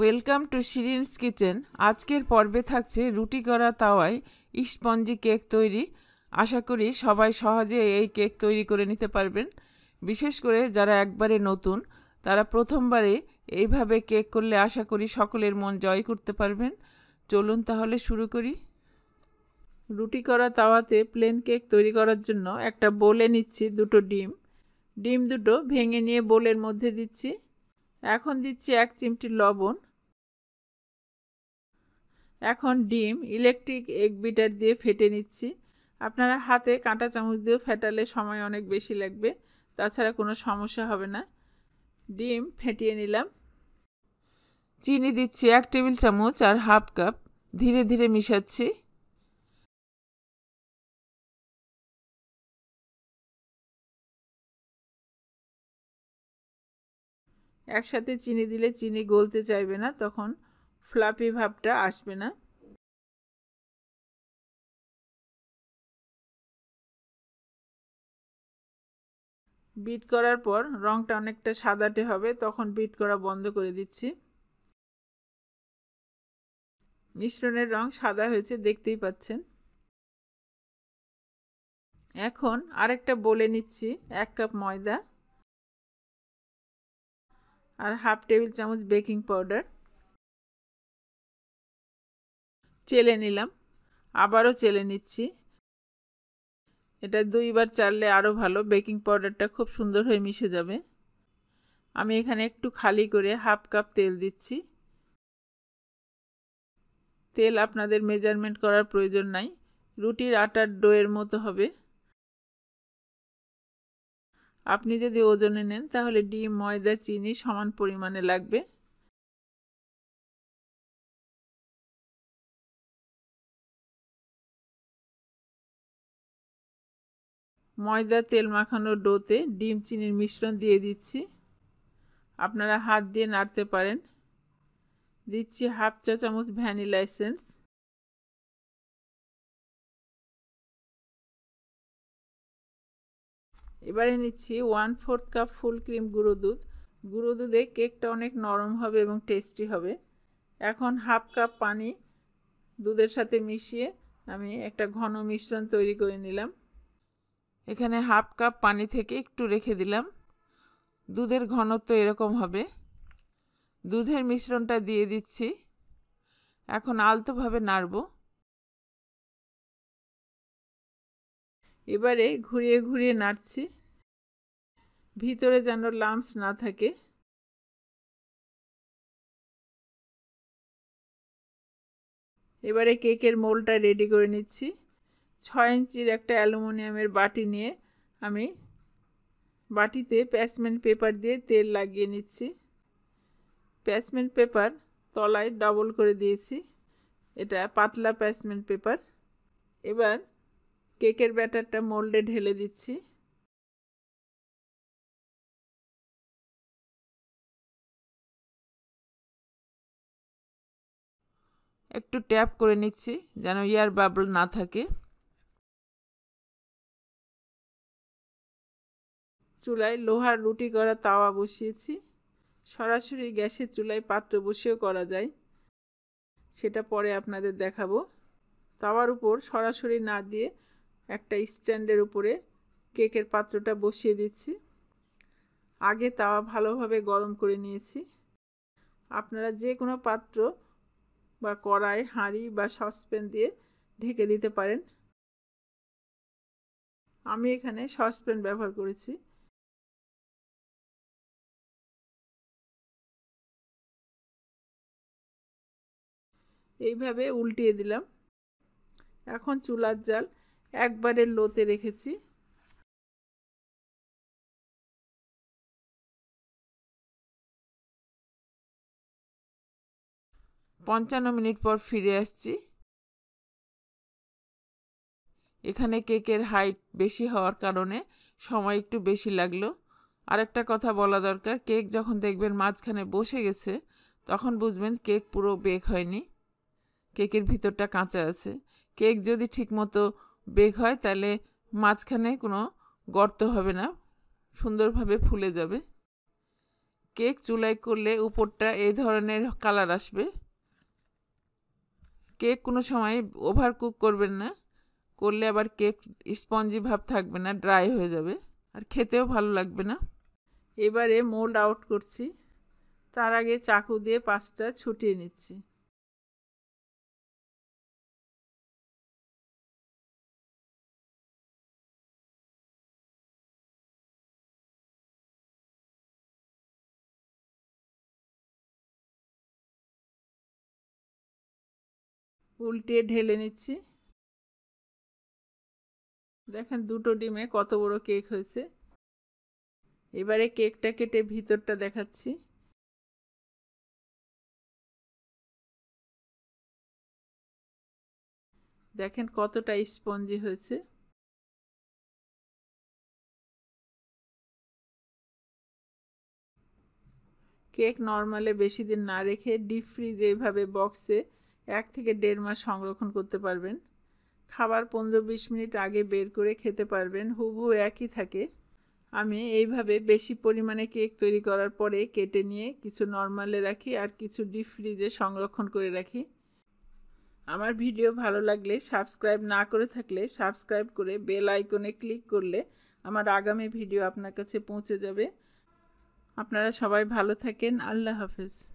welcome to শিরিনস kitchen আজকের পর্বে থাকছে রুটি করা তাওয়ায় ইস্পঞ্জি কেক তৈরি আশা করি সবাই সহজে এই কেক তৈরি করে নিতে পারবেন বিশেষ করে যারা একবারে নতুন তারা প্রথমবারে এইভাবে কেক করলে আশা করি সকলের মন জয় করতে পারবেন চলুন তাহলে শুরু করি রুটি করা তাওয়াতে প্লেন কেক তৈরি করার জন্য একটা বোলে নিচ্ছি দুটো ডিম ডিম দুটো ভেঙে নিয়ে বোলের মধ্যে দিচ্ছি এখন দিচ্ছি এক চিমটি লবণ এখন ডিম ইলেকট্রিক এগ বিটার দিয়ে ফেটে নিচ্ছি আপনারা হাতে কাঁটা চামচ দিয়েও ফেটালে সময় অনেক বেশি লাগবে তাছাড়া কোনো সমস্যা হবে না ডিম ফেটিয়ে নিলাম চিনি দিচ্ছি এক টেবিল চামচ আর হাফ কাপ ধীরে ধীরে মিশাচ্ছি একসাথে চিনি দিলে চিনি গলতে চাইবে না তখন ফ্লাপি ভাবটা আসবে না বিট করার পর রঙটা অনেকটা সাদাটে হবে তখন বিট করা বন্ধ করে দিচ্ছি মিশ্রণের রং সাদা হয়েছে দেখতেই পাচ্ছেন এখন আরেকটা বলে নিচ্ছি এক কাপ ময়দা আর হাফ টেবিল চামচ বেকিং পাউডার চেলে নিলাম আবারও চেলে নিচ্ছি এটা দুইবার চাললে আরও ভালো বেকিং পাউডারটা খুব সুন্দর হয়ে মিশে যাবে আমি এখানে একটু খালি করে হাফ কাপ তেল দিচ্ছি তেল আপনাদের মেজারমেন্ট করার প্রয়োজন নাই রুটির আটার ডোয়ের মতো হবে আপনি যদি ওজনে নেন তাহলে ডিম ময়দা চিনি সমান পরিমাণে লাগবে ময়দা তেল মাখানো ডোতে ডিম চিনির মিশ্রণ দিয়ে দিচ্ছি আপনারা হাত দিয়ে নাড়তে পারেন দিচ্ছি হাফ চা চামচ ভ্যানিলা এসেন্স এবারে নিচ্ছি one fourth cup full cream গুঁড়ো দুধ গুঁড়ো দুধে কেকটা অনেক নরম হবে এবং টেস্টি হবে এখন হাফ কাপ পানি দুধের সাথে মিশিয়ে আমি একটা ঘন মিশ্রণ তৈরি করে নিলাম এখানে হাফ কাপ পানি থেকে একটু রেখে দিলাম দুধের ঘনত্ব এরকম হবে দুধের মিশ্রণটা দিয়ে দিচ্ছি এখন আলতোভাবে নাড়বো এবারে ঘুরিয়ে ঘুরিয়ে নাড়ছি ভিতরে যেন লাম্পস না থাকে এবারে কেকের মোলটা রেডি করে নিচ্ছি ছয় ইঞ্চির একটা অ্যালুমিনিয়ামের বাটি নিয়ে আমি বাটিতে প্যাসমেন্ট পেপার দিয়ে তেল লাগিয়ে নিচ্ছি প্যাসমেন্ট পেপার তলায় ডবল করে দিয়েছি এটা পাতলা প্যাসমেন্ট পেপার এবার কেকের ব্যাটারটা মোল্ডে ঢেলে দিচ্ছি একটু ট্যাপ করে নিচ্ছি যেন ইয়ার বাবল না থাকে চুলায় লোহার রুটি করা তাওয়া বসিয়েছি সরাসরি গ্যাসের চুলায় পাত্র বসিয়েও করা যায় সেটা পরে আপনাদের দেখাবো তাওয়ার উপর সরাসরি না দিয়ে একটা স্ট্যান্ডের উপরে কেকের পাত্রটা বসিয়ে দিচ্ছি আগে তাওয়া ভালোভাবে গরম করে নিয়েছি আপনারা যে কোনো পাত্র বা কড়াই হাঁড়ি বা সসপ্যান দিয়ে ঢেকে দিতে পারেন আমি এখানে সসপ্যান ব্যবহার করেছি এইভাবে উল্টিয়ে দিলাম এখন চুলার জাল একবারে লোতে রেখেছি পঞ্চান্ন মিনিট পর ফিরে আসছি এখানে কেকের হাইট বেশি হওয়ার কারণে সময় একটু বেশি লাগলো আরেকটা কথা বলা দরকার কেক যখন দেখবেন মাঝখানে বসে গেছে তখন বুঝবেন কেক পুরো বেক হয়নি কেকের ভিতরটা কাঁচা আছে কেক যদি ঠিকমতো বেগ হয় তাহলে মাঝখানে কোনো গর্ত হবে না সুন্দরভাবে ফুলে যাবে কেক চুলাই করলে উপরটা এই ধরনের কালার আসবে কেক কোনো সময় ওভার কুক করবেন না করলে আবার কেক স্পঞ্জি ভাব থাকবে না ড্রাই হয়ে যাবে আর খেতেও ভালো লাগবে না এবারে মোল্ড আউট করছি তার আগে চাকু দিয়ে পাঁচটা ছুটিয়ে নিচ্ছি উল্টে ঢেলে নিচ্ছি দেখেন দুটো ডিমে কত বড় কেক হয়েছে এবারে কেকটা কেটে ভিতরটা দেখাচ্ছি দেখেন কতটা স্পঞ্জি হয়েছে কেক নর্মালে বেশি দিন না রেখে ডিপ ফ্রিজে এইভাবে বক্সে এক থেকে দেড় মাস সংরক্ষণ করতে পারবেন খাবার পনেরো বিশ মিনিট আগে বের করে খেতে পারবেন হুবহু একই থাকে আমি এইভাবে বেশি পরিমাণে কেক তৈরি করার পরে কেটে নিয়ে কিছু নর্মালে রাখি আর কিছু ডিপ ফ্রিজে সংরক্ষণ করে রাখি আমার ভিডিও ভালো লাগলে সাবস্ক্রাইব না করে থাকলে সাবস্ক্রাইব করে বেল আইকনে ক্লিক করলে আমার আগামী ভিডিও আপনার কাছে পৌঁছে যাবে আপনারা সবাই ভালো থাকেন আল্লাহ হাফেজ